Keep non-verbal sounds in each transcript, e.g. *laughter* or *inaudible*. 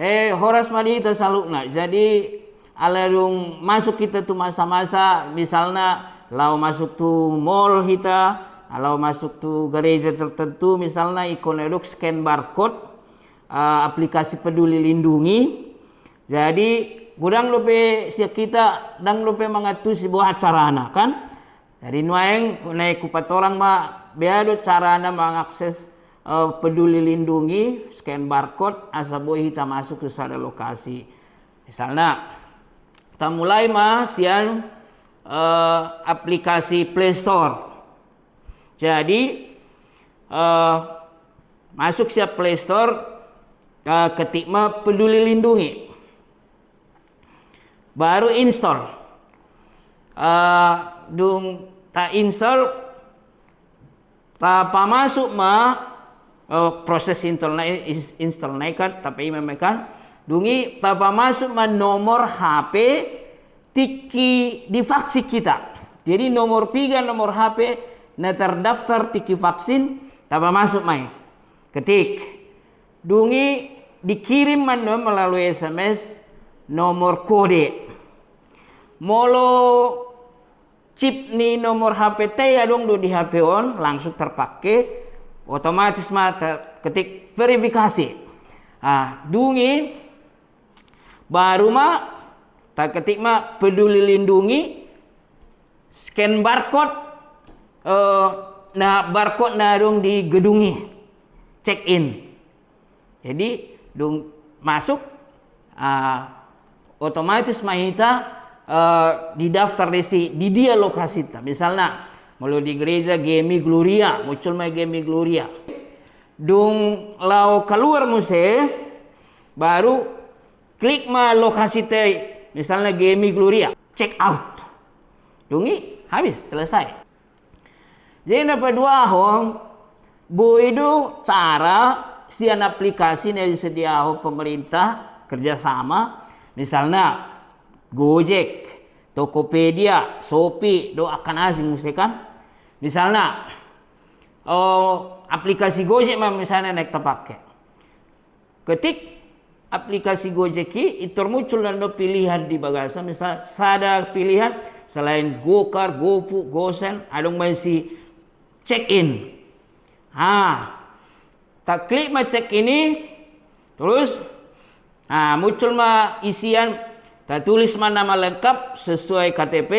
eh horas kita selalu nak jadi alerung masuk kita tu masa-masa misalnya lau masuk tu mall kita lau masuk tu gereja tertentu misalnya ikon eruk scan barcode ah, aplikasi peduli lindungi jadi kurang lupa si kita dan lupa mengatur sebuah acara anak kan dari nuaeng naik kupat orang mah beado cara anda mengakses uh, peduli lindungi, scan barcode, asaboy kita masuk ke sana lokasi. Misalnya, kita mulai mas yang uh, aplikasi Play Store. Jadi uh, masuk siap Play Store, uh, ketik peduli lindungi, baru install. Uh, dung tak install, tak masuk mah Oh, proses install naikkan tapi memang kan, dungi papa masuk man nomor HP tiki di vaksin kita jadi nomor tiga kan nomor HP na terdaftar tiki vaksin papa masuk main, ketik dungi dikirim man melalui SMS nomor kode molo chip ni nomor HP t ya dong di HP on langsung terpakai otomatis mata ketik verifikasi ah dungi baru mah tak ketik mah peduli lindungi scan barcode uh, nah barcode narung di gedungi check in jadi dung masuk ah, otomatis mahita uh, eh, di di si di dia lokasi misalnya Mulu di gereja Gemi Gloria, muncul mai Gemi Gloria. Dung lau keluar muse, baru klik ma lokasi teh misalnya Gemi Gloria, check out. Dungi habis selesai. Jadi napa dua hong, bu itu cara sian aplikasi yang disedia pemerintah kerjasama, misalnya Gojek, Tokopedia, Shopee, do akan asing muse kan? Misalnya, oh, aplikasi Gojek misalnya naik terpakai. Ketik aplikasi Gojek itu muncul dan pilihan di bagasi. Misal ada pilihan selain gokar, Gopu, gosen, ada masih check in. Ah, tak klik mah check ini, terus ah muncul mah isian tak tulis mana nama lengkap sesuai KTP,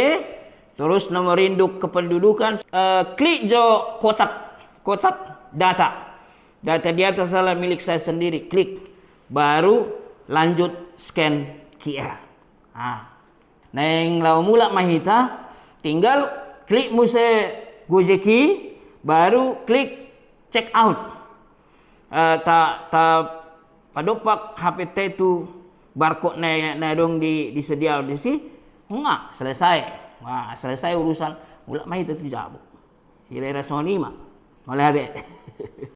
Terus nomor induk kependudukan, uh, eh, klik jo kotak, kotak data. Data di atas adalah milik saya sendiri, klik. Baru lanjut scan QR. Nah, yang lau mula mahita, tinggal klik muse gojeki, baru klik check out. Uh, eh, tak ta padopak HPT itu barcode na na dong di disedia di sini. enggak selesai Wah, selesai urusan ulama itu tidak. Kira-kira sonima. adik. *laughs*